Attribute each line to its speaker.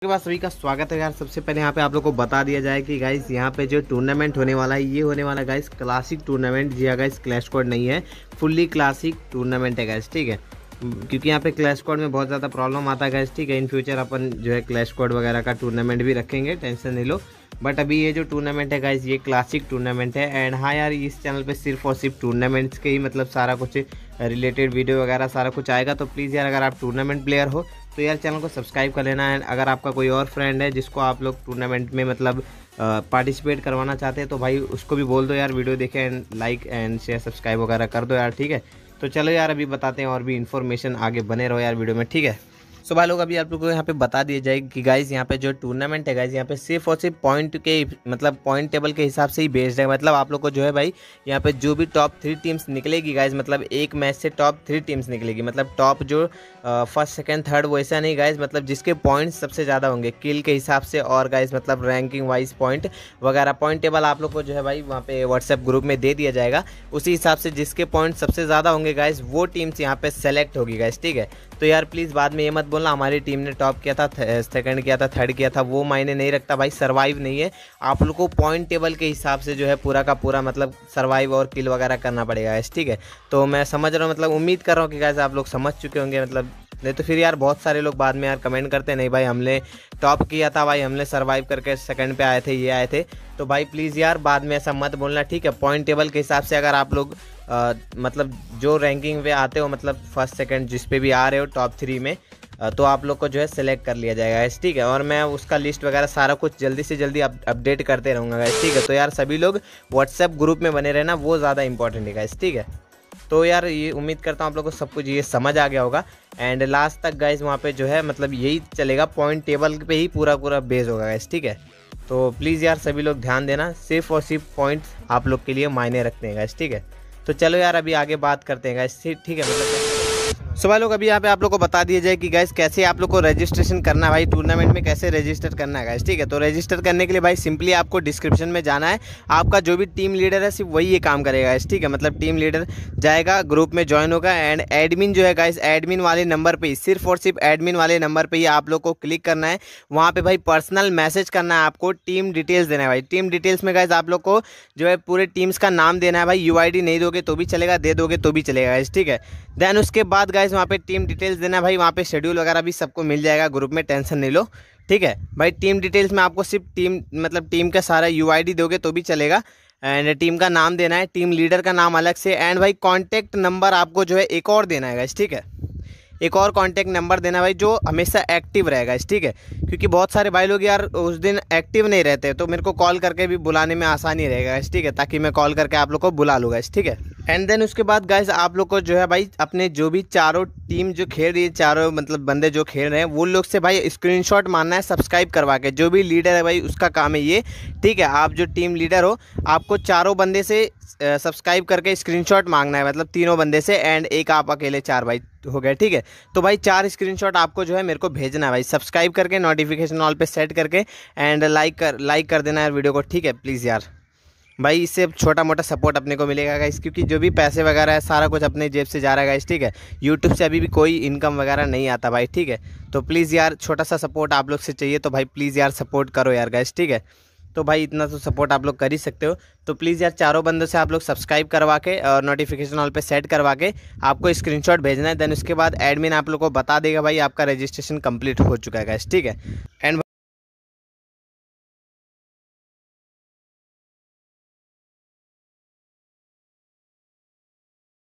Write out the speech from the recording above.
Speaker 1: के बाद सभी का स्वागत है यार सबसे पहले यहाँ पे आप लोग को बता दिया जाए कि गाइस यहाँ पे जो टूर्नामेंट होने वाला है ये होने वाला गाइस क्लासिक टूर्नामेंट जी हाँ गाइस क्लैश कोड नहीं है फुल्ली क्लासिक टूर्नामेंट है गाइस ठीक है क्योंकि यहाँ पे क्लैश कोड में बहुत ज़्यादा प्रॉब्लम आता है गाइस ठीक है इन फ्यूचर अपन जो है क्लैश कोड वगैरह का टूर्नामेंट भी रखेंगे टेंशन नहीं लो बट अभी ये जो टूर्नामेंट है गाइस ये क्लासिक टूर्नामेंट है एंड हाँ यार इस चैनल पे सिर्फ और सिर्फ टूर्नामेंट्स के ही मतलब सारा कुछ रिलेटेड वीडियो वगैरह सारा कुछ आएगा तो प्लीज़ यार अगर आप टूर्नामेंट प्लेयर हो तो यार चैनल को सब्सक्राइब कर लेना एंड अगर आपका कोई और फ्रेंड है जिसको आप लोग टूर्नामेंट में मतलब पार्टिसिपेट करवाना चाहते हैं तो भाई उसको भी बोल दो यार वीडियो देखें and like and share subscribe वगैरह कर दो यार ठीक है तो चलो यार अभी बताते हैं और भी इन्फॉर्मेशन आगे बने रहो यार वीडियो में ठीक है सो भाई लोग अभी आप लोग को यहाँ पे बता दिया जाए कि गाइज यहाँ पे जो टूर्नामेंट है गाइज यहाँ पे सिर्फ और सिर्फ पॉइंट के मतलब पॉइंट टेबल के हिसाब से ही बेस्ड है मतलब आप लोग को जो है भाई यहाँ पे जो भी टॉप थ्री टीम्स निकलेगी गाइज मतलब एक मैच से टॉप थ्री टीम्स निकलेगी मतलब टॉप जो फर्स्ट सेकेंड थर्ड वैसा नहीं गाइज मतलब जिसके पॉइंट सबसे ज़्यादा होंगे किल के हिसाब से और गाइज मतलब रैंकिंग वाइज पॉइंट वगैरह पॉइंट टेबल आप लोग को जो है भाई वहाँ पे व्हाट्सएप ग्रुप में दे दिया जाएगा उसी हिसाब से जिसके पॉइंट सबसे ज़्यादा होंगे गाइज वो टीम्स यहाँ पे सेलेक्ट होगी गाइज ठीक है तो यार प्लीज़ बाद में ये मत बोला हमारी टीम ने टॉप किया था सेकंड किया था थर्ड किया था वो मायने नहीं रखता भाई सर्वाइव नहीं है आप लोग को पॉइंट टेबल के हिसाब से जो है पूरा का पूरा मतलब सर्वाइव और किल वगैरह करना पड़ेगा ठीक है तो मैं समझ रहा हूँ मतलब उम्मीद कर रहा हूँ कि कैसे आप लोग समझ चुके होंगे मतलब नहीं तो फिर यार बहुत सारे लोग बाद में यार कमेंट करते हैं नहीं भाई हमने टॉप किया था भाई हमने सर्वाइव करके सेकंड पे आए थे ये आए थे तो भाई प्लीज़ यार बाद में ऐसा मत बोलना ठीक है पॉइंट टेबल के हिसाब से अगर आप लोग आ, मतलब जो रैंकिंग पे आते हो मतलब फर्स्ट सेकंड जिस पे भी आ रहे हो टॉप थ्री में तो आप लोग को जो है सेलेक्ट कर लिया जाएगा गैस ठीक है और मैं उसका लिस्ट वगैरह सारा कुछ जल्दी से जल्दी अपडेट करते रहूँगा गैस ठीक है तो यार सभी लोग व्हाट्सएप ग्रुप में बने रहना वो ज़्यादा इंपॉर्टेंट है गैस ठीक है तो यार ये उम्मीद करता हूँ आप लोग को सब कुछ ये समझ आ गया होगा एंड लास्ट तक गाइज वहाँ पर जो है मतलब यही चलेगा पॉइंट टेबल पर ही पूरा पूरा बेस होगा गैस ठीक है तो प्लीज़ यार सभी लोग ध्यान देना सिर्फ और सिर्फ पॉइंट आप लोग के लिए मायने रखते हैं गाइज ठीक है तो चलो यार अभी आगे बात करते हैं गाइज ठीक है मतलब सो भाई लोग अभी यहाँ पे आप लोग को बता दिया जाए कि गैस कैसे आप लोग को रजिस्ट्रेशन करना है भाई टूर्नामेंट में कैसे रजिस्टर करना है गैस ठीक है तो रजिस्टर करने के लिए भाई सिंपली आपको डिस्क्रिप्शन में जाना है आपका जो भी टीम लीडर है सिर्फ वही ये काम करेगा गैस ठीक है मतलब टीम लीडर जाएगा ग्रुप में ज्वाइन होगा एंड एडमिन जो है गाइस एडमिन वाले नंबर पर सिर्फ और सिर्फ एडमिन वाले नंबर पर ही आप लोग को क्लिक करना है वहाँ पर भाई पर्सनल मैसेज करना है आपको टीम डिटेल्स देना है भाई टीम डिटेल्स में गैस आप लोग को जो है पूरे टीम्स का नाम देना है भाई यू नहीं दोगे तो भी चलेगा दे दोगे तो भी चलेगा गैस ठीक है देन उसके बाद गैस वहाँ पे टीम डिटेल्स देना भाई वहाँ पे शेड्यूल वगैरह भी सबको मिल जाएगा ग्रुप में टेंशन नहीं लो ठीक है भाई टीम डिटेल्स में आपको सिर्फ टीम मतलब टीम का सारा यू दोगे तो भी चलेगा एंड टीम का नाम देना है टीम लीडर का नाम अलग से एंड भाई कॉन्टैक्ट नंबर आपको जो है एक और देना है ठीक है एक और कॉन्टैक्ट नंबर देना भाई जो हमेशा एक्टिव रहेगा इस ठीक है क्योंकि बहुत सारे भाई लोग यार उस दिन एक्टिव नहीं रहते तो मेरे को कॉल करके भी बुलाने में आसानी रहेगा इस ठीक है ताकि मैं कॉल करके आप लोग को बुला लूँगा इस ठीक है एंड देन उसके बाद गाइस आप लोग को जो है भाई अपने जो भी चारों टीम जो खेल रही है चारों मतलब बंदे जो खेल रहे हैं वो लोग से भाई स्क्रीनशॉट मारना है सब्सक्राइब करवा के जो भी लीडर है भाई उसका काम है ये ठीक है आप जो टीम लीडर हो आपको चारों बंदे से सब्सक्राइब करके स्क्रीनशॉट मांगना है मतलब तीनों बंदे से एंड एक आप अकेले चार भाई हो गए ठीक है तो भाई चार स्क्रीनशॉट आपको जो है मेरे को भेजना है भाई सब्सक्राइब करके नोटिफिकेशन ऑल पे सेट करके एंड लाइक कर लाइक कर देना है वीडियो को ठीक है प्लीज़ यार भाई इससे छोटा मोटा सपोर्ट अपने को मिलेगा गाइस क्योंकि जो भी पैसे वगैरह है सारा कुछ अपने जेब से जा रहा है गाइस ठीक है यूट्यूब से अभी भी कोई इनकम वगैरह नहीं आता भाई ठीक है तो प्लीज़ यार छोटा सा सपोर्ट आप लोग से चाहिए तो भाई प्लीज़ यार सपोर्ट करो यार गाइस ठीक है तो भाई इतना तो सपोर्ट आप लोग कर ही सकते हो तो प्लीज़ यार चारों बंदों से आप लोग सब्सक्राइब करवा के और नोटिफिकेशन ऑल पे सेट करवा के आपको स्क्रीनशॉट भेजना है देन उसके बाद एडमिन आप लोग को बता देगा भाई आपका रजिस्ट्रेशन कंप्लीट हो चुका है गैस ठीक है एंड